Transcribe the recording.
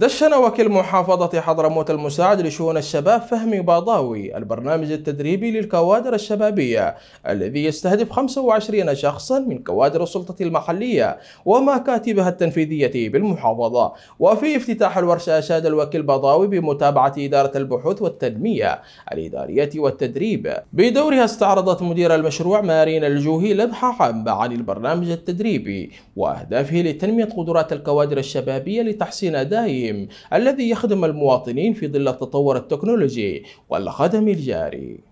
دشن وكيل محافظة حضرموت المساعد لشؤون الشباب فهمي باضاوي البرنامج التدريبي للكوادر الشبابية الذي يستهدف 25 شخصا من كوادر السلطة المحلية ومكاتبها التنفيذية بالمحافظة وفي افتتاح الورشة أشاد الوكيل باضاوي بمتابعة إدارة البحوث والتنمية الإدارية والتدريب بدورها استعرضت مدير المشروع مارين الجوهي لمحة عامة عن البرنامج التدريبي وأهدافه لتنمية قدرات الكوادر الشبابية لتحسين أدائه القديم الذي يخدم المواطنين في ظل التطور التكنولوجي والخدم الجاري